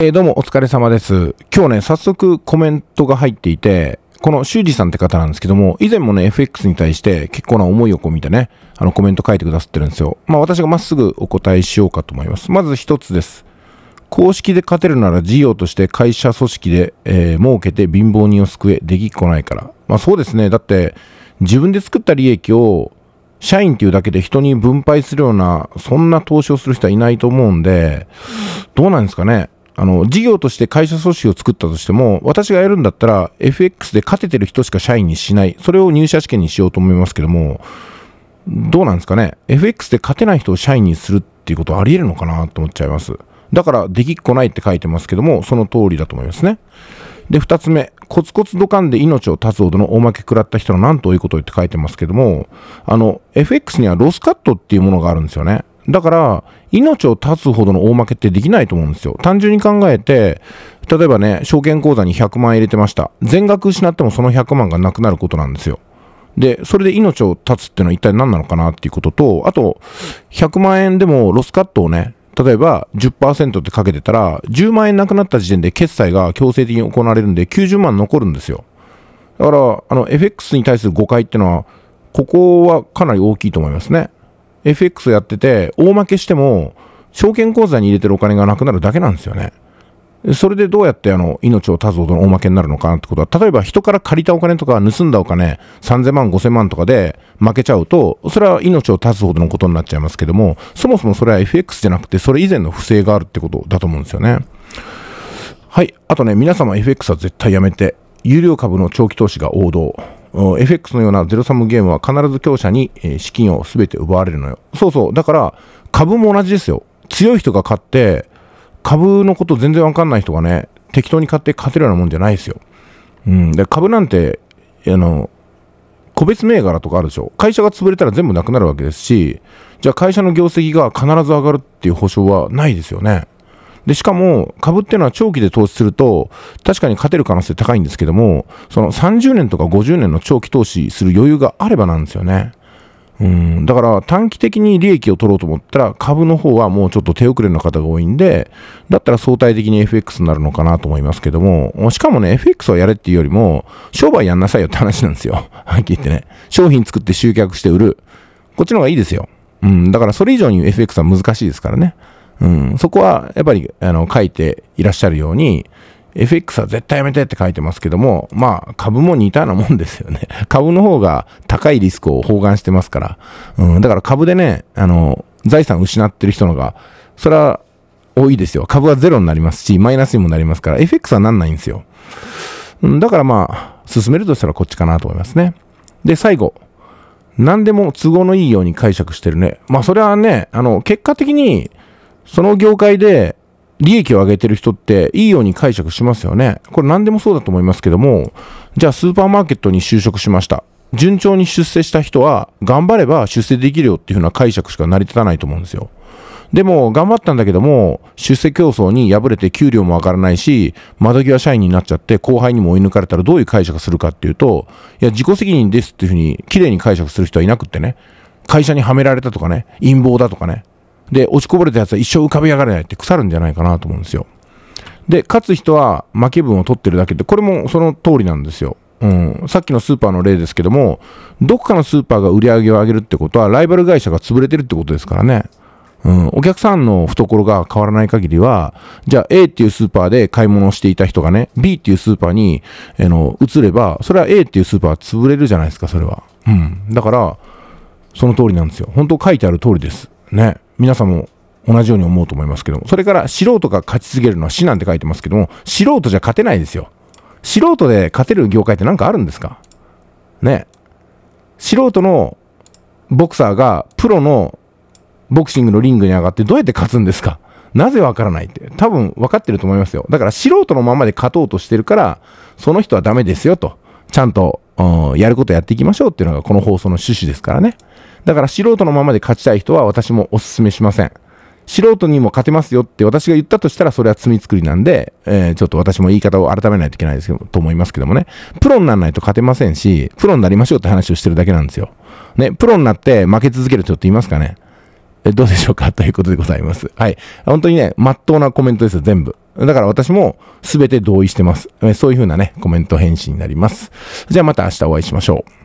えー、どうもお疲れ様です。今日ね、早速コメントが入っていて、この修二さんって方なんですけども、以前もね、FX に対して結構な思いを込みてね、あのコメント書いてくださってるんですよ。まあ私がまっすぐお答えしようかと思います。まず一つです。公式で勝てるなら事業として会社組織で、えー、儲けて貧乏人を救え、できっこないから。まあそうですね。だって、自分で作った利益を社員っていうだけで人に分配するような、そんな投資をする人はいないと思うんで、どうなんですかね。あの、事業として会社組織を作ったとしても、私がやるんだったら、FX で勝ててる人しか社員にしない。それを入社試験にしようと思いますけども、どうなんですかね。FX で勝てない人を社員にするっていうことはあり得るのかなと思っちゃいます。だから、できっこないって書いてますけども、その通りだと思いますね。で、二つ目、コツコツドカンで命を絶つほどの大負け食らった人のなんということを言って書いてますけども、あの、FX にはロスカットっていうものがあるんですよね。だから、命を絶つほどの大負けってできないと思うんですよ。単純に考えて、例えばね、証券口座に100万円入れてました。全額失ってもその100万がなくなることなんですよ。で、それで命を絶つってのは一体何なのかなっていうことと、あと、100万円でもロスカットをね、例えば10%ってかけてたら、10万円なくなった時点で決済が強制的に行われるんで、90万残るんですよ。だから、あの、FX に対する誤解ってのは、ここはかなり大きいと思いますね。FX やってて、大負けしても、証券口座に入れてるお金がなくなるだけなんですよね。それでどうやってあの命を絶つほどの大負けになるのかなってことは、例えば人から借りたお金とか盗んだお金、3000万、5000万とかで負けちゃうと、それは命を絶つほどのことになっちゃいますけども、そもそもそれは FX じゃなくて、それ以前の不正があるってことだと思うんですよね。はい。あとね、皆様 FX は絶対やめて、有料株の長期投資が王道。FX のようなゼロサムゲームは必ず強者に資金を全て奪われるのよ。そうそう。だから株も同じですよ。強い人が買って、株のこと全然わかんない人がね、適当に買って勝てるようなもんじゃないですよ。うん。で、株なんて、あの、個別銘柄とかあるでしょ。会社が潰れたら全部なくなるわけですし、じゃあ会社の業績が必ず上がるっていう保証はないですよね。で、しかも、株っていうのは長期で投資すると、確かに勝てる可能性高いんですけども、その30年とか50年の長期投資する余裕があればなんですよね。うん、だから短期的に利益を取ろうと思ったら株の方はもうちょっと手遅れの方が多いんで、だったら相対的に FX になるのかなと思いますけども、しかもね、FX をやれっていうよりも、商売やんなさいよって話なんですよ。はっきり言ってね。商品作って集客して売る。こっちの方がいいですよ。うん、だからそれ以上に FX は難しいですからね。うん、そこはやっぱりあの書いていらっしゃるように、FX は絶対やめてって書いてますけども、まあ株も似たようなもんですよね。株の方が高いリスクを包含してますから。うん、だから株でね、あの、財産失ってる人のが、それは多いですよ。株はゼロになりますし、マイナスにもなりますから、FX はなんないんですよ。うん、だからまあ、進めるとしたらこっちかなと思いますね。で、最後。何でも都合のいいように解釈してるね。まあそれはね、あの、結果的にその業界で利益を上げてる人っていいように解釈しますよね。これ何でもそうだと思いますけども、じゃあスーパーマーケットに就職しました。順調に出世した人は頑張れば出世できるよっていううな解釈しか成り立たないと思うんですよ。でも頑張ったんだけども出世競争に敗れて給料も上がらないし窓際社員になっちゃって後輩にも追い抜かれたらどういう解釈するかっていうといや自己責任ですっていうふうに綺麗に解釈する人はいなくってね会社にはめられたとかね陰謀だとかねで、落ちこぼれたやつは一生浮かび上がれないって腐るんじゃないかなと思うんですよ。で、勝つ人は負け分を取ってるだけで、これもその通りなんですよ。うん、さっきのスーパーの例ですけども、どこかのスーパーが売り上げを上げるってことは、ライバル会社が潰れてるってことですからね。うん、お客さんの懐が変わらない限りは、じゃあ A っていうスーパーで買い物をしていた人がね、B っていうスーパーに、えの、移れば、それは A っていうスーパーは潰れるじゃないですか、それは。うん。だから、その通りなんですよ。本当書いてある通りです。ね、皆さんも同じように思うと思いますけども、それから素人が勝ち続けるのは死なんて書いてますけども、素人じゃ勝てないですよ。素人で勝てる業界って何かあるんですかね。素人のボクサーがプロのボクシングのリングに上がってどうやって勝つんですかなぜわからないって。多分分かってると思いますよ。だから素人のままで勝とうとしてるから、その人はダメですよと。ちゃんと、うん、やることやっていきましょうっていうのがこの放送の趣旨ですからね。だから素人のままで勝ちたい人は私もお勧めしません。素人にも勝てますよって私が言ったとしたらそれは罪作りなんで、えー、ちょっと私も言い方を改めないといけないですけど、と思いますけどもね。プロにならないと勝てませんし、プロになりましょうって話をしてるだけなんですよ。ね、プロになって負け続ける人っていますかねえ、どうでしょうかということでございます。はい。本当にね、真っ当なコメントですよ、全部。だから私も全て同意してます。そういうふうなね、コメント返信になります。じゃあまた明日お会いしましょう。